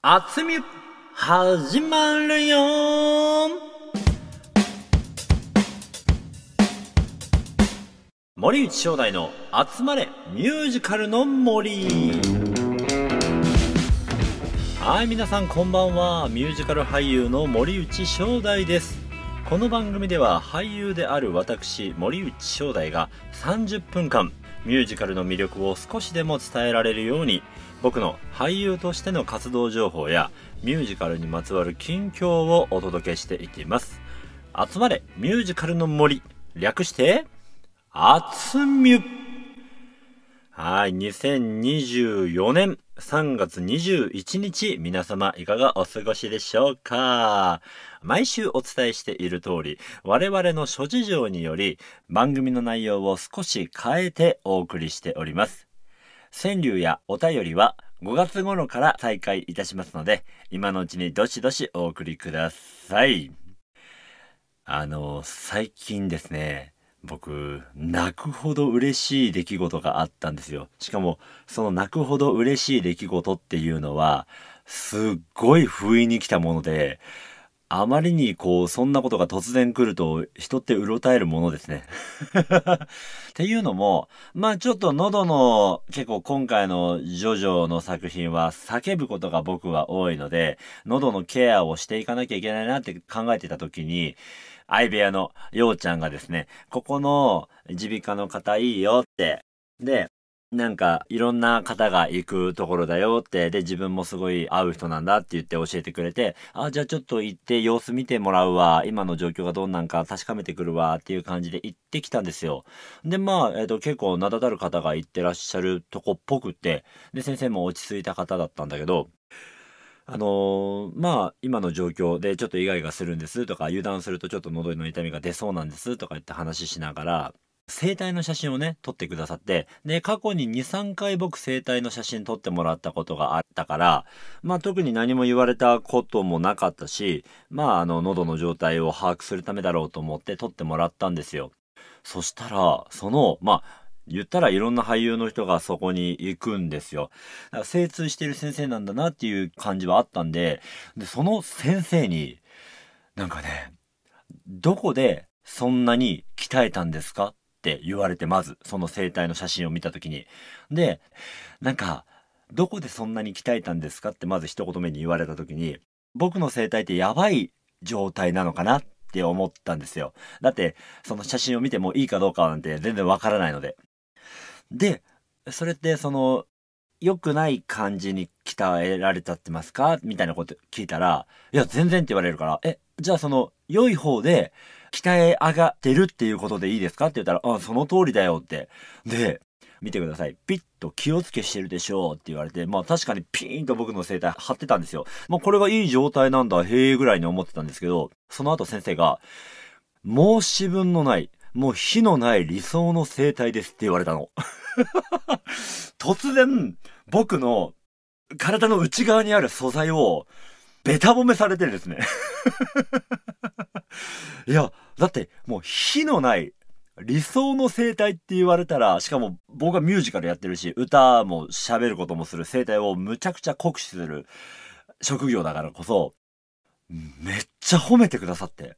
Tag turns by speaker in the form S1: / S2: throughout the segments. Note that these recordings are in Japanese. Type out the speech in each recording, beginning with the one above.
S1: あつみ始まるよ森内将大の集まれミュージカルの森はい皆さんこんばんはミュージカル俳優の森内翔大ですこの番組では俳優である私森内翔大が30分間ミュージカルの魅力を少しでも伝えられるように僕の俳優としての活動情報やミュージカルにまつわる近況をお届けしていきます。集まれミュージカルの森略してあつみゅはい、2024年3月21日、皆様いかがお過ごしでしょうか毎週お伝えしている通り、我々の諸事情により、番組の内容を少し変えてお送りしております。川柳やお便りは5月頃から再開いたしますので、今のうちにどしどしお送りください。あの、最近ですね、僕、泣くほど嬉しい出来事があったんですよ。しかも、その泣くほど嬉しい出来事っていうのは、すっごい不意に来たもので、あまりにこう、そんなことが突然来ると、人ってうろたえるものですね っていうのも、まあちょっと喉の、結構今回のジョジョの作品は叫ぶことが僕は多いので、喉のケアをしていかなきゃいけないなって考えてた時に、相部屋のようちゃんがですね、ここの耳鼻科の方いいよって、で、なんか、いろんな方が行くところだよって、で、自分もすごい会う人なんだって言って教えてくれて、あ、じゃあちょっと行って様子見てもらうわ、今の状況がどんなんか確かめてくるわっていう感じで行ってきたんですよ。で、まあ、えっ、ー、と、結構名だたる方が行ってらっしゃるとこっぽくって、で、先生も落ち着いた方だったんだけど、あのー、まあ、今の状況でちょっとイガイガするんですとか、油断するとちょっと喉の痛みが出そうなんですとか言って話しながら、生体の写真をね、撮ってくださって、で、過去に2、3回僕生体の写真撮ってもらったことがあったから、まあ特に何も言われたこともなかったし、まああの、喉の状態を把握するためだろうと思って撮ってもらったんですよ。そしたら、その、まあ、言ったらいろんな俳優の人がそこに行くんですよ。だから精通してる先生なんだなっていう感じはあったんで、で、その先生に、なんかね、どこでそんなに鍛えたんですかって言われて、まず、その生体の写真を見た時に。で、なんか、どこでそんなに鍛えたんですかってまず一言目に言われた時に、僕の生体ってやばい状態なのかなって思ったんですよ。だって、その写真を見てもいいかどうかなんて全然わからないので。で、それってその、良くない感じに鍛えられちゃってますかみたいなこと聞いたら、いや、全然って言われるから、え、じゃあその、良い方で、鍛え上がってるっていうことでいいですかって言ったら、あ、その通りだよって。で、見てください。ピッと気をつけしてるでしょうって言われて、まあ確かにピーンと僕の生体張ってたんですよ。まあこれがいい状態なんだ、へえぐらいに思ってたんですけど、その後先生が、申し分のない、もう火のない理想の生態ですって言われたの。突然、僕の体の内側にある素材を、べた褒めされてるですね いや、だってもう火のない理想の生態って言われたら、しかも僕はミュージカルやってるし、歌も喋ることもする生態をむちゃくちゃ酷使する職業だからこそ、めっちゃ褒めてくださって。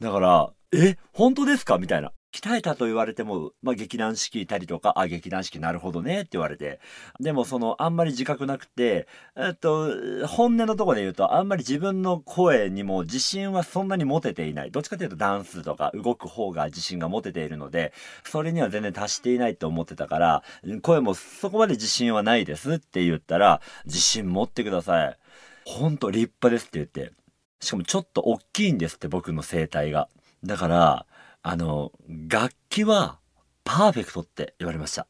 S1: だから、え、本当ですかみたいな。鍛えたと言われても、まあ、劇団四季いたりとか、あ、劇団四季なるほどねって言われて、でもその、あんまり自覚なくて、えっと、本音のとこで言うと、あんまり自分の声にも自信はそんなに持てていない。どっちかというとダンスとか動く方が自信が持てているので、それには全然達していないと思ってたから、声もそこまで自信はないですって言ったら、自信持ってください。ほんと立派ですって言って。しかもちょっと大きいんですって僕の声帯が。だから、あの、楽器はパーフェクトって言われました。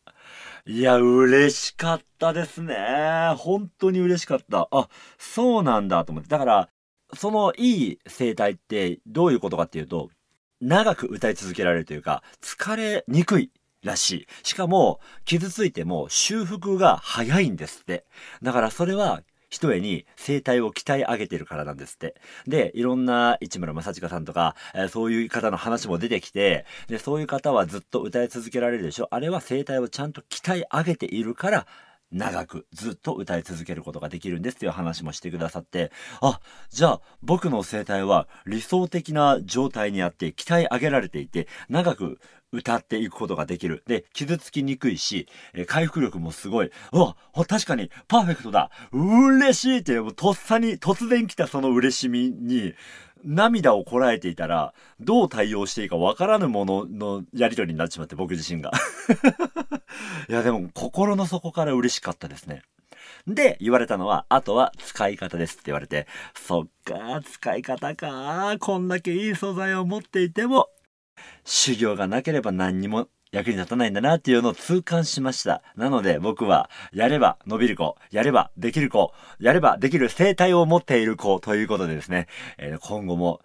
S1: いや、嬉しかったですね。本当に嬉しかった。あ、そうなんだと思って。だから、そのいい声帯ってどういうことかっていうと、長く歌い続けられるというか、疲れにくいらしい。しかも、傷ついても修復が早いんですって。だからそれは一重に声帯を鍛え上げてるからなんですって。で、いろんな市村正親さんとか、えー、そういう方の話も出てきて、で、そういう方はずっと歌い続けられるでしょ。あれは声帯をちゃんと鍛え上げているから、長くずっと歌い続けることができるんですという話もしてくださって、あ、じゃあ僕の声帯は理想的な状態にあって鍛え上げられていて、長く歌っていくことができる。で、傷つきにくいし、え回復力もすごい。うわ、確かにパーフェクトだ嬉しいって、もうとっさに、突然来たその嬉しみに、涙をこらえていたら、どう対応していいかわからぬもののやりとりになってしまって、僕自身が。いや、でも、心の底から嬉しかったですね。で、言われたのは、あとは使い方ですって言われて、そっか、使い方か、こんだけいい素材を持っていても、修行がなければ何にも役に立たないんだなっていうのを痛感しました。なので僕は、やれば伸びる子、やればできる子、やればできる生態を持っている子ということでですね、えー、今後も、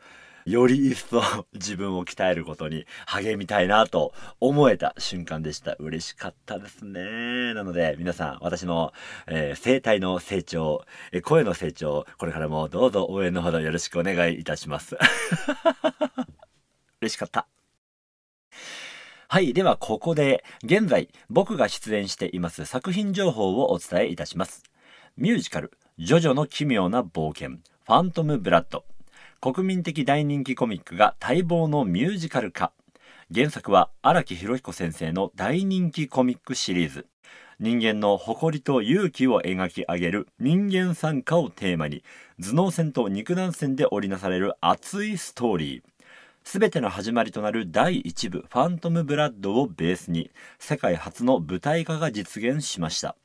S1: より一層 自分を鍛えることに励みたいなと思えた瞬間でした。嬉しかったですね。なので皆さん、私の、えー、声帯の成長、えー、声の成長、これからもどうぞ応援のほどよろしくお願いいたします。嬉しかった。はい。では、ここで、現在、僕が出演しています作品情報をお伝えいたします。ミュージカル、ジョジョの奇妙な冒険、ファントム・ブラッド。国民的大人気コミックが待望のミュージカル化。原作は荒木博彦先生の大人気コミックシリーズ。人間の誇りと勇気を描き上げる人間参加をテーマに、頭脳戦と肉弾戦で織りなされる熱いストーリー。全ての始まりとなる第1部「ファントム・ブラッド」をベースに世界初の舞台化が実現しました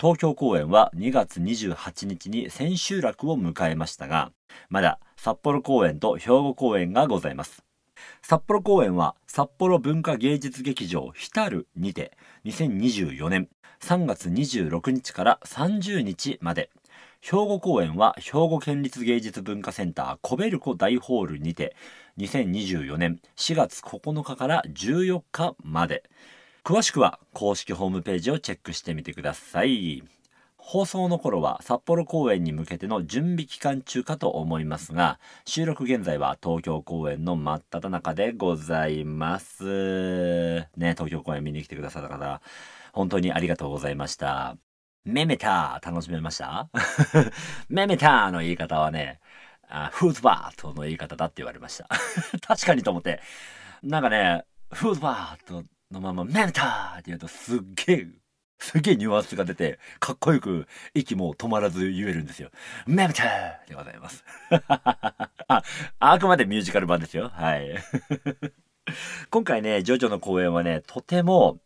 S1: 東京公演は2月28日に千秋楽を迎えましたがまだ札幌公演と兵庫公演がございます札幌公演は札幌文化芸術劇場ひたる」にて2024年3月26日から30日まで兵庫公演は兵庫県立芸術文化センターコベルコ大ホールにて2024年4月9日から14日まで詳しくは公式ホームページをチェックしてみてください放送の頃は札幌公演に向けての準備期間中かと思いますが収録現在は東京公演の真っ只中でございますね東京公演見に来てくださった方本当にありがとうございましたメメター楽しめました メメターの言い方はね、あフードバートの言い方だって言われました。確かにと思って。なんかね、フードバートのままメメターって言うとすっげえ、すっげえニュアンスが出て、かっこよく息も止まらず言えるんですよ。メメターでございます。あ、あくまでミュージカル版ですよ。はい。今回ね、ジョジョの公演はね、とても、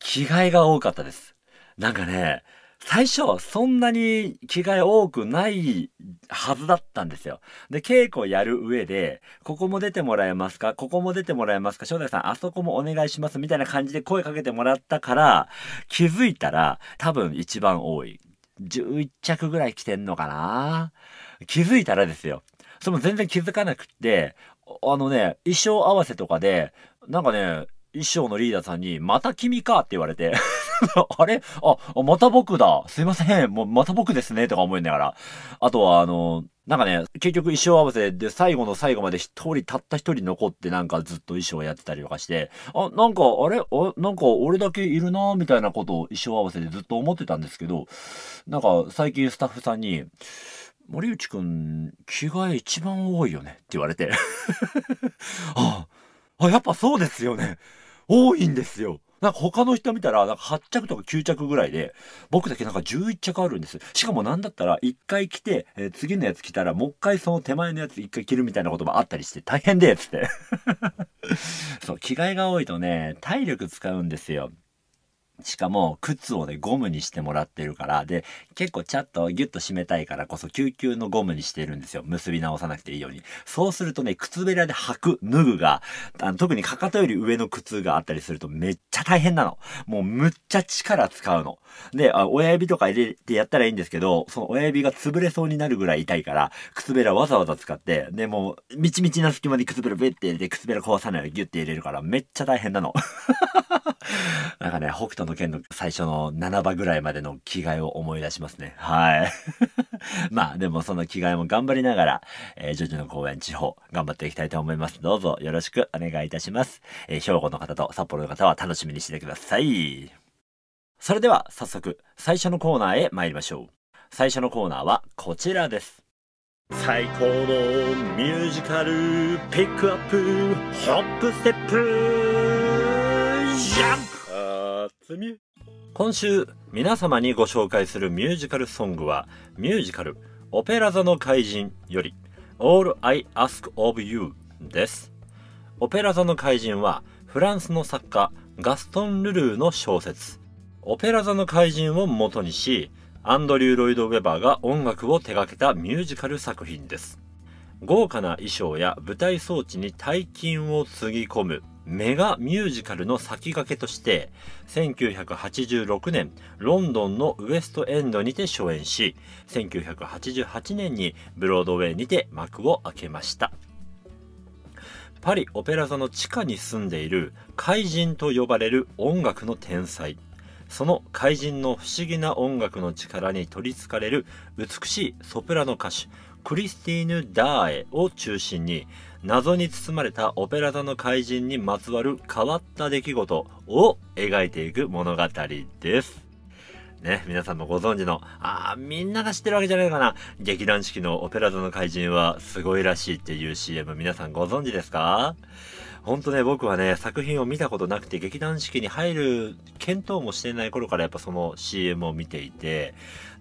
S1: 着替えが多かったです。なんかね、最初、そんなに着替え多くないはずだったんですよ。で、稽古やる上で、ここも出てもらえますかここも出てもらえますか正太さん、あそこもお願いしますみたいな感じで声かけてもらったから、気づいたら、多分一番多い。11着ぐらい着てんのかな気づいたらですよ。それも全然気づかなくって、あのね、衣装合わせとかで、なんかね、衣装のリーダーさんに、また君かって言われて あれあ、また僕だ。すいません。もう、また僕ですね。とか思いながら。あとは、あの、なんかね、結局衣装合わせで最後の最後まで一人、たった一人残ってなんかずっと衣装やってたりとかして、あ、なんか、あれあなんか俺だけいるなみたいなことを衣装合わせでずっと思ってたんですけど、なんか最近スタッフさんに、森内くん、着替え一番多いよねって言われて ああ、やっぱそうですよね。多いんですよ。なんか他の人見たら、なんか8着とか9着ぐらいで、僕だけなんか11着あるんです。しかもなんだったら、1回来て、えー、次のやつ来たら、もう1回その手前のやつ1回着るみたいなこともあったりして、大変で、つって。そう、着替えが多いとね、体力使うんですよ。しかも靴をね、ゴムにしてもらってるから、で、結構ちゃんとギュッと締めたいからこそ、救急のゴムにしてるんですよ。結び直さなくていいように。そうするとね、靴べらで履く、脱ぐが、あの特にかかとより上の靴があったりするとめっちゃ大変なの。もうむっちゃ力使うの。で、あ親指とか入れてやったらいいんですけど、その親指が潰れそうになるぐらい痛いから、靴べらわざわざ使って、で、もう、みちみちな隙間に靴べらべって入れて、靴べら壊さないようにギュッて入れるから、めっちゃ大変なの。なんかね、北斗の剣の最初の7話ぐらいまでの着替えを思い出しますね。はい。まあ、でもその着替えも頑張りながら、えー、ジョジョの公演地方、頑張っていきたいと思います。どうぞよろしくお願いいたします。えー、兵庫の方と札幌の方は楽しみにしてください。それでは、早速、最初のコーナーへ参りましょう。最初のコーナーはこちらです。最高のミュージカル、ピックアップ、ホップステップ今週皆様にご紹介するミュージカルソングはミュージカル「オペラ座の怪人」より「All I Ask of You」です。オペラ座の怪人はフランスの作家ガストン・ルルーの小説「オペラ座の怪人」を元にしアンドリュー・ロイド・ウェバーが音楽を手掛けたミュージカル作品です。豪華な衣装や舞台装置に大金をつぎ込むメガミュージカルの先駆けとして、1986年、ロンドンのウエストエンドにて初演し、1988年にブロードウェイにて幕を開けました。パリオペラ座の地下に住んでいる怪人と呼ばれる音楽の天才。その怪人の不思議な音楽の力に取りつかれる美しいソプラノ歌手、クリスティーヌ・ダーエを中心に、謎に包まれたオペラ座の怪人にまつわる変わった出来事を描いていく物語です。ね、皆さんもご存知の、あー、みんなが知ってるわけじゃないかな。劇団四季のオペラ座の怪人はすごいらしいっていう CM 皆さんご存知ですかほんとね、僕はね、作品を見たことなくて、劇団四季に入る検討もしてない頃からやっぱその CM を見ていて、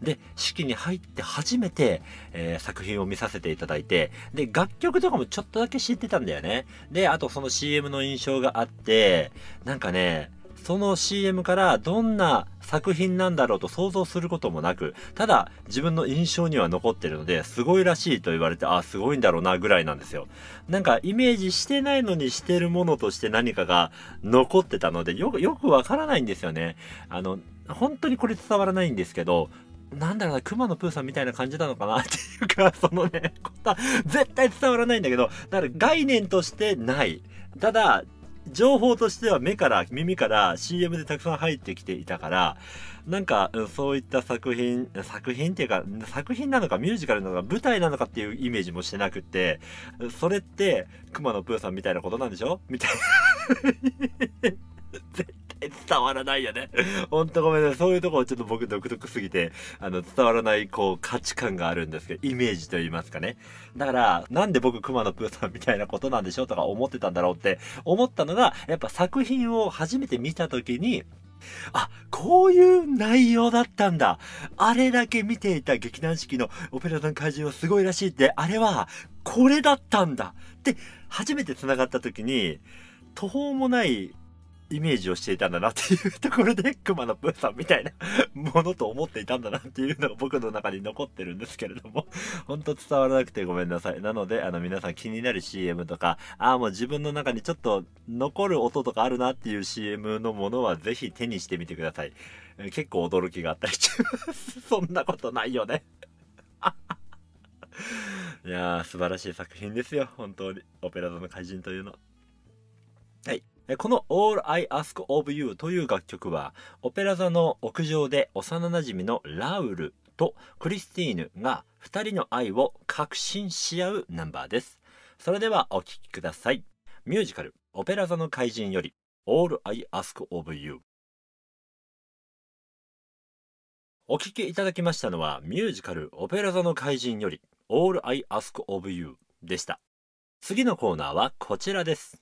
S1: で、式に入って初めて、えー、作品を見させていただいて、で、楽曲とかもちょっとだけ知ってたんだよね。で、あとその CM の印象があって、なんかね、その CM からどんな作品なんだろうと想像することもなく、ただ自分の印象には残ってるので、すごいらしいと言われて、あ、すごいんだろうなぐらいなんですよ。なんかイメージしてないのにしてるものとして何かが残ってたので、よく、よくわからないんですよね。あの、本当にこれ伝わらないんですけど、なんだろうな、熊野プーさんみたいな感じなのかなっていうか、そのね、こと絶対伝わらないんだけど、だから概念としてない。ただ、情報としては目から耳から CM でたくさん入ってきていたからなんかそういった作品作品っていうか作品なのかミュージカルなのか舞台なのかっていうイメージもしてなくてそれって熊野プーさんみたいなことなんでしょみたいな 伝わらないよね。ほんとごめんなさい。そういうとこはちょっと僕独特すぎて、あの、伝わらない、こう、価値観があるんですけど、イメージと言いますかね。だから、なんで僕、熊野プーさんみたいなことなんでしょうとか思ってたんだろうって思ったのが、やっぱ作品を初めて見た時に、あ、こういう内容だったんだ。あれだけ見ていた劇団四季のオペラ座の怪人はすごいらしいって、あれは、これだったんだって、初めて繋がった時に、途方もないイメージをしていたんだなっていうところで、熊野プーさんみたいな ものと思っていたんだなっていうのが僕の中に残ってるんですけれども、ほんと伝わらなくてごめんなさい。なので、あの皆さん気になる CM とか、ああ、もう自分の中にちょっと残る音とかあるなっていう CM のものはぜひ手にしてみてください。結構驚きがあったりします。そんなことないよね。いやー、素晴らしい作品ですよ。本当に。オペラ座の怪人というの。はい。この All I Ask of You という楽曲は、オペラ座の屋上で幼馴染のラウルとクリスティーヌが二人の愛を確信し合うナンバーです。それではお聴きください。ミュージカル、オペラ座の怪人より、All I Ask of You。お聴きいただきましたのは、ミュージカル、オペラ座の怪人より、All I Ask of You でした。次のコーナーはこちらです。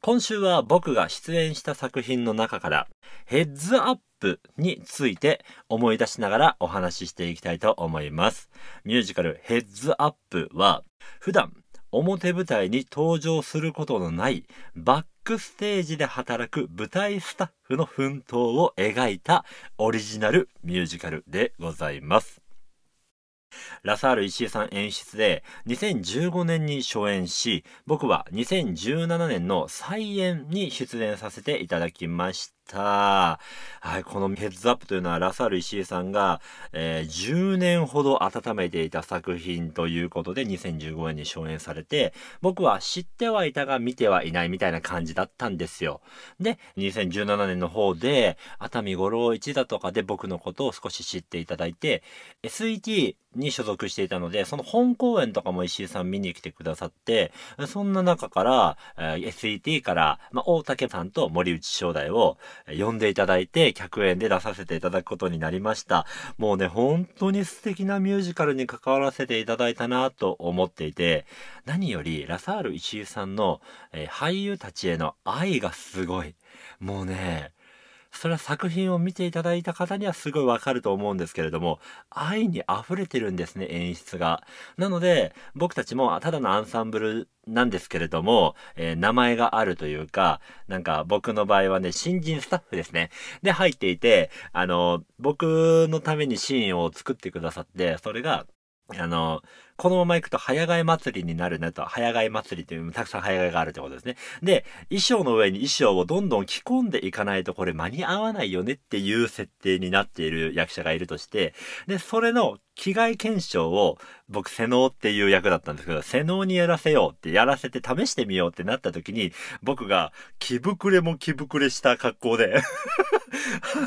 S1: 今週は僕が出演した作品の中からヘッズアップについて思い出しながらお話ししていきたいと思います。ミュージカルヘッズアップは普段表舞台に登場することのないバックステージで働く舞台スタッフの奮闘を描いたオリジナルミュージカルでございます。ラサール石井さん演出で2015年に初演し、僕は2017年の再演に出演させていただきました。はい、このヘッズアップというのはラサール石井さんが、えー、10年ほど温めていた作品ということで2015年に初演されて、僕は知ってはいたが見てはいないみたいな感じだったんですよ。で、2017年の方で熱海五郎一だとかで僕のことを少し知っていただいて、SET に所属していたので、その本公演とかも石井さん見に来てくださって、そんな中から、え SET から、まあ、大竹さんと森内正代を呼んでいただいて、客演で出させていただくことになりました。もうね、本当に素敵なミュージカルに関わらせていただいたなと思っていて、何より、ラサール石井さんの、え俳優たちへの愛がすごい。もうね、それは作品を見ていただいた方にはすごいわかると思うんですけれども、愛に溢れてるんですね、演出が。なので、僕たちもただのアンサンブルなんですけれども、えー、名前があるというか、なんか僕の場合はね、新人スタッフですね。で、入っていて、あの、僕のためにシーンを作ってくださって、それが、あの、このまま行くと早替え祭りになるねと、早替え祭りというたくさん早替えがあるということですね。で、衣装の上に衣装をどんどん着込んでいかないとこれ間に合わないよねっていう設定になっている役者がいるとして、で、それの着替え検証を僕、瀬能っていう役だったんですけど、瀬能にやらせようって、やらせて試してみようってなった時に、僕が着膨れも着膨れした格好で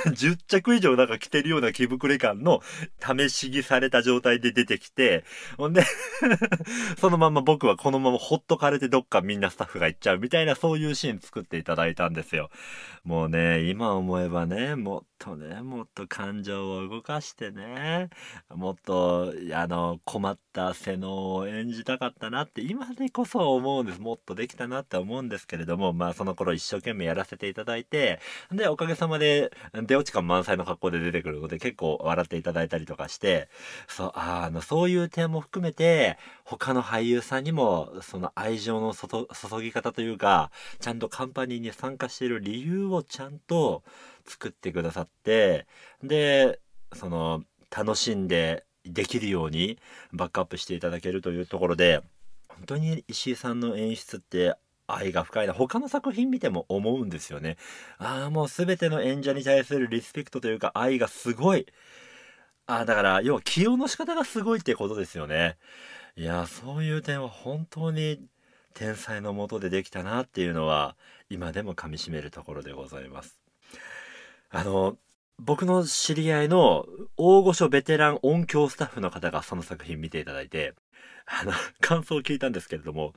S1: 10 着以上なんか着てるような着膨れ感の試し着された状態で出てきて、ほんで、で そのまま僕はこのままほっとかれてどっかみんなスタッフが行っちゃうみたいなそういうシーン作っていただいたんですよ。もうね、今思えばね、もうとねもっと感情を動かしてねもっとあの困った瀬能を演じたかったなって今でこそ思うんですもっとできたなって思うんですけれどもまあその頃一生懸命やらせていただいてでおかげさまで出落ち感満載の格好で出てくるので結構笑っていただいたりとかしてそうあのそういう点も含めて他の俳優さんにもその愛情の注ぎ方というかちゃんとカンパニーに参加している理由をちゃんと作ってくださって、で、その、楽しんでできるようにバックアップしていただけるというところで、本当に石井さんの演出って愛が深いな。他の作品見ても思うんですよね。ああ、もう全ての演者に対するリスペクトというか愛がすごい。ああ、だから、要は起用の仕方がすごいってことですよね。いや、そういう点は本当に天才のもとでできたなっていうのは、今でも噛みしめるところでございます。あの、僕の知り合いの大御所ベテラン音響スタッフの方がその作品見ていただいて、あの、感想を聞いたんですけれども、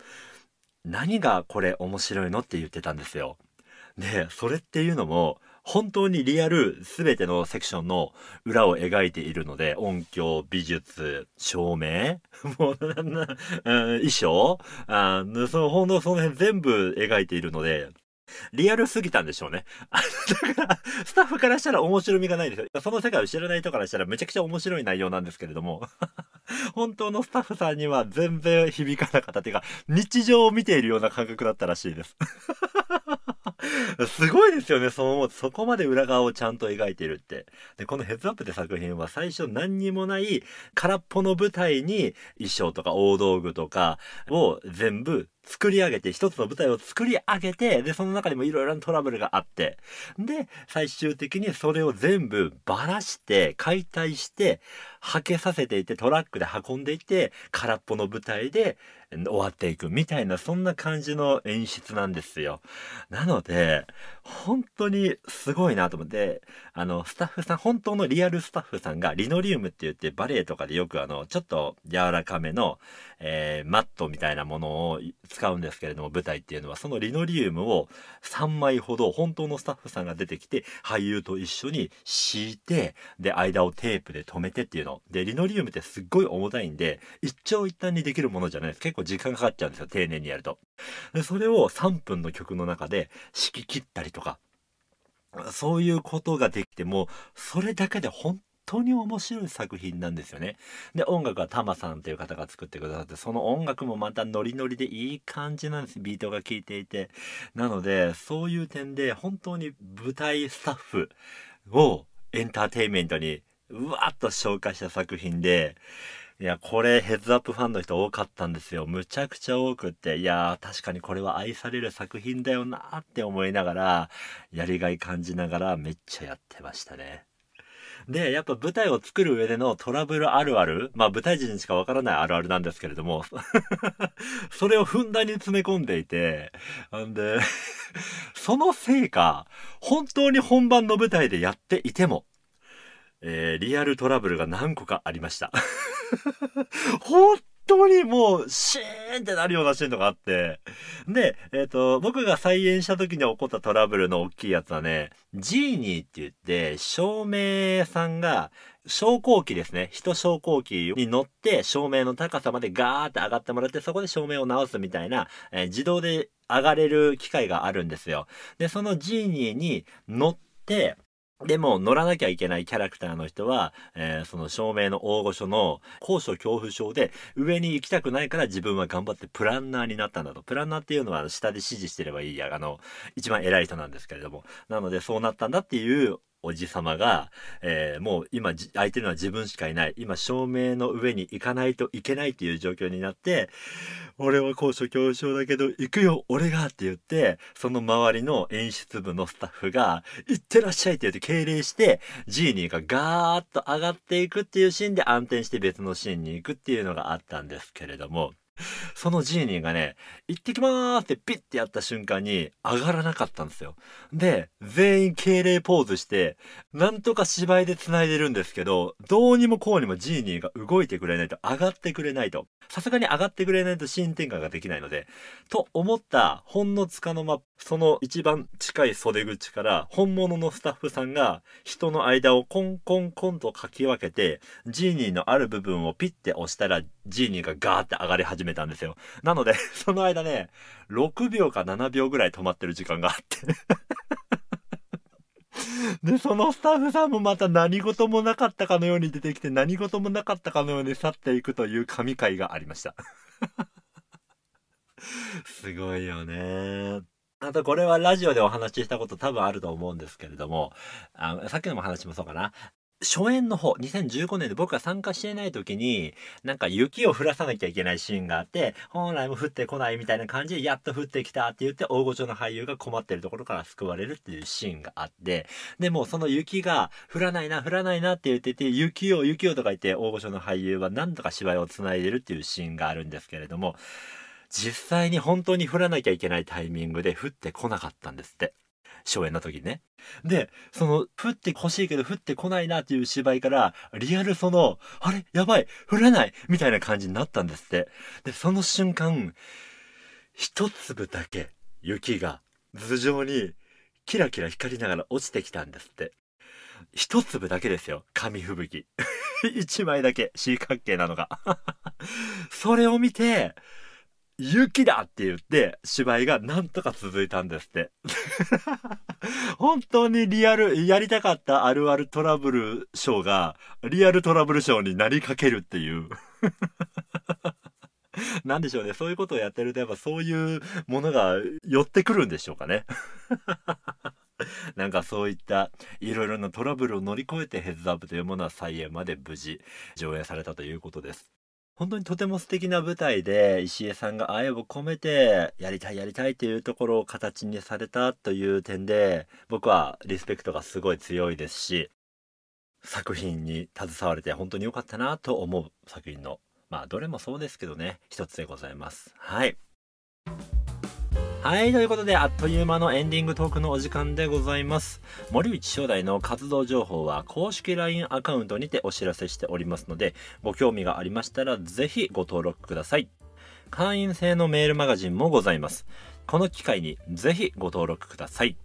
S1: 何がこれ面白いのって言ってたんですよ。で、それっていうのも、本当にリアル全てのセクションの裏を描いているので、音響、美術、照明、もう、衣装あその、ほんのその辺全部描いているので、リアルすぎたんでしょうね。だから、スタッフからしたら面白みがないですよ。その世界を知らない人からしたらめちゃくちゃ面白い内容なんですけれども、本当のスタッフさんには全然響かなかったていうか、日常を見ているような感覚だったらしいです。すごいですよね、そう思うそこまで裏側をちゃんと描いてるって。で、このヘッズアップって作品は最初何にもない空っぽの舞台に衣装とか大道具とかを全部作り上げて、一つの舞台を作り上げて、で、その中にもいろいろなトラブルがあって、で、最終的にそれを全部ばらして、解体して、はけさせていって、トラックで運んでいって、空っぽの舞台で、終わっていくみたいな、そんな感じの演出なんですよ。なので、本当にすごいなと思って、あの、スタッフさん、本当のリアルスタッフさんが、リノリウムって言ってバレエとかでよくあの、ちょっと柔らかめの、えー、マットみたいなものを使うんですけれども、舞台っていうのは、そのリノリウムを3枚ほど本当のスタッフさんが出てきて、俳優と一緒に敷いて、で、間をテープで止めてっていうの。で、リノリウムってすっごい重たいんで、一長一短にできるものじゃないです。結構時間かかっちゃうんですよ、丁寧にやると。で、それを3分の曲の中で敷き切ったりとかそういうことができてもそれだけで本当に面白い作品なんですよね。で音楽はタマさんという方が作ってくださってその音楽もまたノリノリでいい感じなんですビートが効いていて。なのでそういう点で本当に舞台スタッフをエンターテインメントにうわっと紹介した作品でいや、これヘッズアップファンの人多かったんですよ。むちゃくちゃ多くって、いや確かにこれは愛される作品だよなって思いながら、やりがい感じながらめっちゃやってましたね。で、やっぱ舞台を作る上でのトラブルあるある、まあ舞台人にしかわからないあるあるなんですけれども、それをふんだんに詰め込んでいて、んで そのせいか、本当に本番の舞台でやっていても、えー、リアルトラブルが何個かありました。本当にもう、シーンってなるようなシーンとかあって。で、えっ、ー、と、僕が再演した時に起こったトラブルの大きいやつはね、ジーニーって言って、照明さんが、昇降機ですね。人昇降機に乗って、照明の高さまでガーって上がってもらって、そこで照明を直すみたいな、えー、自動で上がれる機械があるんですよ。で、そのジーニーに乗って、でも乗らなきゃいけないキャラクターの人は、えー、その証明の大御所の高所恐怖症で上に行きたくないから自分は頑張ってプランナーになったんだと。プランナーっていうのは下で指示してればいいや、あの、一番偉い人なんですけれども。なのでそうなったんだっていうおじさまが、えー、もう今空いてるのは自分しかいない。今照明の上に行かないといけないっていう状況になって、俺は高所恐怖症だけど行くよ俺がって言って、その周りの演出部のスタッフが、行ってらっしゃいって言って敬礼して、ジーニーがガーッと上がっていくっていうシーンで暗転して別のシーンに行くっていうのがあったんですけれども、そのジーニーがね、行ってきまーってピッてやった瞬間に上がらなかったんですよ。で、全員敬礼ポーズして、なんとか芝居で繋いでるんですけど、どうにもこうにもジーニーが動いてくれないと、上がってくれないと。さすがに上がってくれないと新展開ができないので、と思ったほんのつかの間その一番近い袖口から本物のスタッフさんが人の間をコンコンコンとかき分けてジーニーのある部分をピッて押したらジーニーがガーって上がり始めたんですよ。なので、その間ね、6秒か7秒ぐらい止まってる時間があってで、そのスタッフさんもまた何事もなかったかのように出てきて何事もなかったかのように去っていくという神回がありました すごいよねあとこれはラジオでお話ししたこと多分あると思うんですけれども、あさっきのも話もそうかな。初演の方、2015年で僕が参加していない時に、なんか雪を降らさなきゃいけないシーンがあって、本来も降ってこないみたいな感じで、やっと降ってきたって言って、大御所の俳優が困ってるところから救われるっていうシーンがあって、でもその雪が降らないな、降らないなって言ってて、雪を、雪をとか言って、大御所の俳優は何とか芝居を繋いでるっていうシーンがあるんですけれども、実際に本当に降らなきゃいけないタイミングで降ってこなかったんですって。荘園の時にね。で、その、降って欲しいけど降ってこないなっていう芝居から、リアルその、あれやばい降らないみたいな感じになったんですって。で、その瞬間、一粒だけ雪が頭上にキラキラ光りながら落ちてきたんですって。一粒だけですよ。紙吹雪。一枚だけ。四角形なのが。それを見て、雪だって言って、芝居がなんとか続いたんですって。本当にリアル、やりたかったあるあるトラブルショーが、リアルトラブルショーになりかけるっていう。なんでしょうね。そういうことをやってると、やっぱそういうものが寄ってくるんでしょうかね。なんかそういったいろいろなトラブルを乗り越えてヘッズアップというものは再演まで無事上演されたということです。本当にとても素敵な舞台で石江さんが愛を込めてやりたいやりたいというところを形にされたという点で僕はリスペクトがすごい強いですし作品に携われて本当に良かったなと思う作品のまあどれもそうですけどね一つでございますはいはい、ということで、あっという間のエンディングトークのお時間でございます。森内正代の活動情報は公式 LINE アカウントにてお知らせしておりますので、ご興味がありましたら、ぜひご登録ください。会員制のメールマガジンもございます。この機会にぜひご登録ください。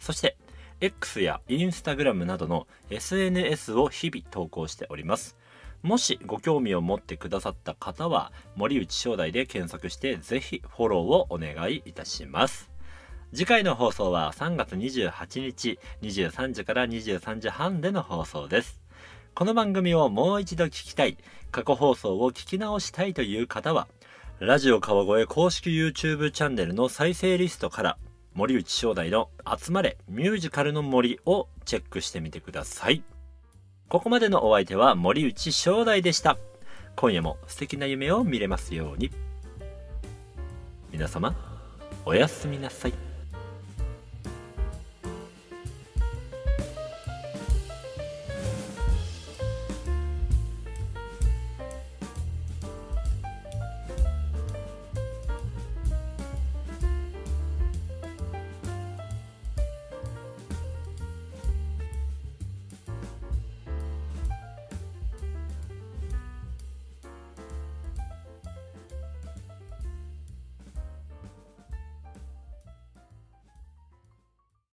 S1: そして、X や Instagram などの SNS を日々投稿しております。もしご興味を持ってくださった方は、森内正代で検索して、ぜひフォローをお願いいたします。次回の放送は3月28日23時から23時半での放送です。この番組をもう一度聞きたい、過去放送を聞き直したいという方は、ラジオ川越公式 YouTube チャンネルの再生リストから、森内正代の集まれミュージカルの森をチェックしてみてください。ここまでのお相手は森内正大でした。今夜も素敵な夢を見れますように。皆様、おやすみなさい。